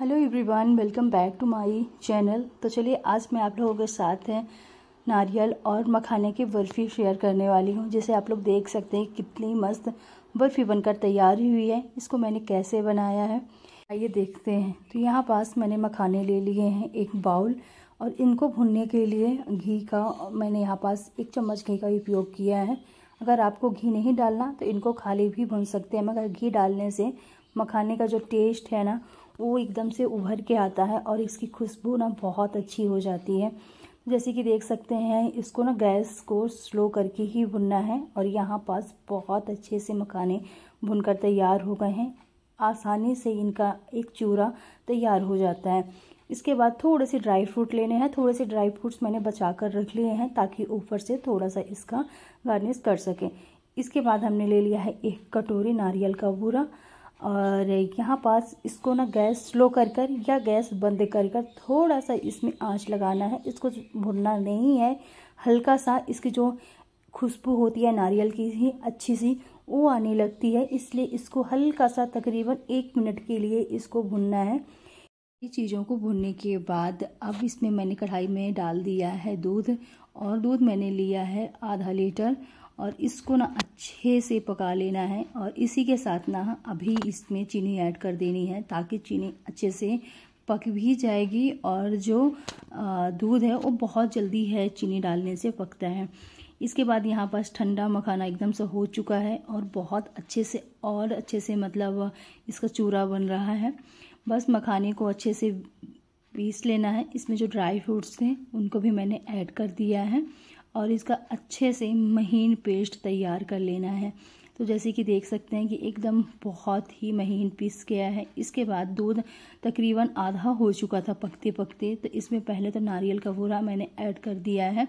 hello everyone welcome back to my channel तो चलिए आज मैं आप लोगों के साथ हैं नारियल और मखाने की बर्फ़ी शेयर करने वाली हूँ जिसे आप लोग देख सकते हैं कितनी मस्त बर्फ़ी बनकर तैयार हुई है इसको मैंने कैसे बनाया है आइए देखते हैं तो यहाँ पास मैंने मखाने ले लिए हैं एक बाउल और इनको भुनने के लिए घी का मैंने यहाँ पास एक चम्मच घी का उपयोग किया है अगर आपको घी नहीं डालना तो इनको खाली भी भुन सकते हैं मगर घी डालने से मखाने का जो टेस्ट है ना वो एकदम से उभर के आता है और इसकी खुशबू ना बहुत अच्छी हो जाती है जैसे कि देख सकते हैं इसको ना गैस को स्लो करके ही भुनना है और यहाँ पास बहुत अच्छे से मखाने भुनकर तैयार हो गए हैं आसानी से इनका एक चूरा तैयार हो जाता है इसके बाद थोड़े से ड्राई फ्रूट लेने हैं थोड़े से ड्राई फ्रूट्स मैंने बचा कर रख लिए हैं ताकि ऊपर से थोड़ा सा इसका गार्निश कर सकें इसके बाद हमने ले लिया है एक कटोरी नारियल का बूरा और यहाँ पास इसको ना गैस स्लो कर कर या गैस बंद कर कर थोड़ा सा इसमें आंच लगाना है इसको भुनना नहीं है हल्का सा इसकी जो खुशबू होती है नारियल की ही अच्छी सी वो आने लगती है इसलिए इसको हल्का सा तकरीबन एक मिनट के लिए इसको भुनना है ये चीज़ों को भुनने के बाद अब इसमें मैंने कढ़ाई में डाल दिया है दूध और दूध मैंने लिया है आधा लीटर और इसको ना अच्छे से पका लेना है और इसी के साथ ना अभी इसमें चीनी ऐड कर देनी है ताकि चीनी अच्छे से पक भी जाएगी और जो दूध है वो बहुत जल्दी है चीनी डालने से पकता है इसके बाद यहाँ पास ठंडा मखाना एकदम से हो चुका है और बहुत अच्छे से और अच्छे से मतलब इसका चूरा बन रहा है बस मखाने को अच्छे से पीस लेना है इसमें जो ड्राई फ्रूट्स थे उनको भी मैंने ऐड कर दिया है और इसका अच्छे से महीन पेस्ट तैयार कर लेना है तो जैसे कि देख सकते हैं कि एकदम बहुत ही महीन पीस गया है इसके बाद दूध तकरीबन आधा हो चुका था पकते पकते तो इसमें पहले तो नारियल का भूरा मैंने ऐड कर दिया है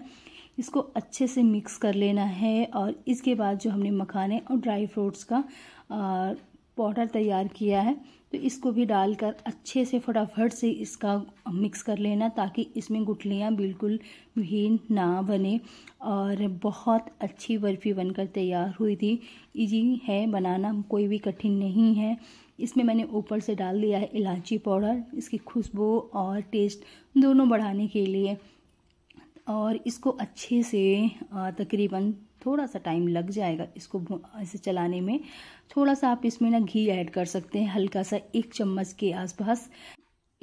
इसको अच्छे से मिक्स कर लेना है और इसके बाद जो हमने मखाने और ड्राई फ्रूट्स का पाउडर तैयार किया है तो इसको भी डालकर अच्छे से फटाफट से इसका मिक्स कर लेना ताकि इसमें गुठलियाँ बिल्कुल भी ना बने और बहुत अच्छी बर्फ़ी बनकर तैयार हुई थी इजी है बनाना कोई भी कठिन नहीं है इसमें मैंने ऊपर से डाल दिया है इलायची पाउडर इसकी खुशबू और टेस्ट दोनों बढ़ाने के लिए और इसको अच्छे से तकरीबन थोड़ा सा टाइम लग जाएगा इसको ऐसे चलाने में थोड़ा सा आप इसमें ना घी ऐड कर सकते हैं हल्का सा एक चम्मच के आसपास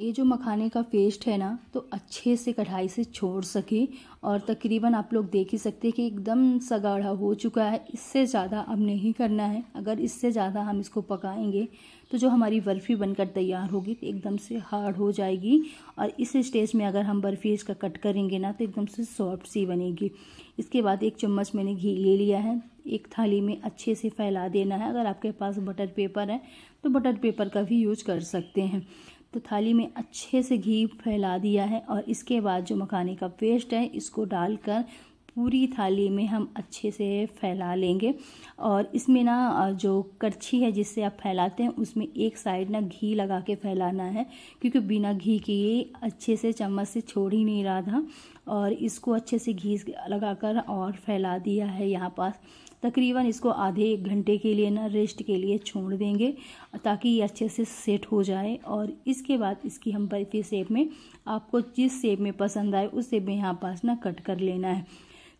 ये जो मखाने का पेस्ट है ना तो अच्छे से कढ़ाई से छोड़ सके और तकरीबन आप लोग देख ही सकते हैं कि एकदम सगाढ़ा हो चुका है इससे ज़्यादा अब नहीं करना है अगर इससे ज़्यादा हम इसको पकाएंगे तो जो हमारी बर्फ़ी बनकर तैयार होगी तो एकदम से हार्ड हो जाएगी और इस स्टेज में अगर हम बर्फ़ी इसका कट करेंगे ना तो एकदम से सॉफ्ट सी बनेगी इसके बाद एक चम्मच मैंने घी ले लिया है एक थाली में अच्छे से फैला देना है अगर आपके पास बटर पेपर है तो बटर पेपर का भी यूज कर सकते हैं तो थाली में अच्छे से घी फैला दिया है और इसके बाद जो मखाने का पेस्ट है इसको डालकर पूरी थाली में हम अच्छे से फैला लेंगे और इसमें ना जो करछी है जिससे आप फैलाते हैं उसमें एक साइड ना घी लगा के फैलाना है क्योंकि बिना घी के ये अच्छे से चम्मच से छोड़ ही नहीं रहा था और इसको अच्छे से घी लगाकर और फैला दिया है यहाँ पास तकरीबन इसको आधे एक घंटे के लिए ना रेस्ट के लिए छोड़ देंगे ताकि ये अच्छे से सेट हो जाए और इसके बाद इसकी हम बर्फी सेप में आपको जिस सेप में पसंद आए उस सेप में यहाँ पास ना कट कर लेना है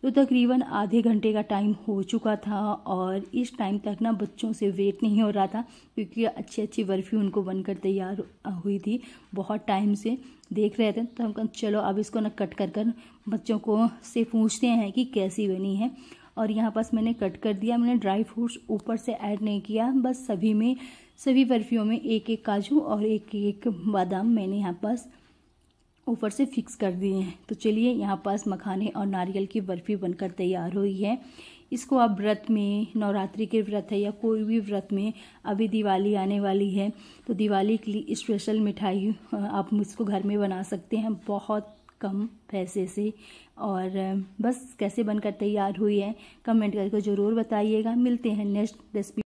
तो तकरीबन आधे घंटे का टाइम हो चुका था और इस टाइम तक ना बच्चों से वेट नहीं हो रहा था क्योंकि अच्छी अच्छी बर्फ़ी उनको बनकर तैयार हुई थी बहुत टाइम से देख रहे थे तो हम चलो अब इसको ना कट कर कर बच्चों को से पूछते हैं कि कैसी बनी है और यहाँ पास मैंने कट कर दिया मैंने ड्राई फ्रूट्स ऊपर से ऐड नहीं किया बस सभी में सभी बर्फियों में एक एक काजू और एक एक बादाम मैंने यहाँ पास ऊपर से फिक्स कर दिए हैं तो चलिए यहाँ पास मखाने और नारियल की बर्फ़ी बनकर तैयार हुई है इसको आप व्रत में नवरात्रि के व्रत है या कोई भी व्रत में अभी दिवाली आने वाली है तो दिवाली के लिए स्पेशल मिठाई आप मुझको घर में बना सकते हैं बहुत कम पैसे से और बस कैसे बनकर तैयार हुई है कमेंट करके ज़रूर बताइएगा मिलते हैं नेक्स्ट रेसिपी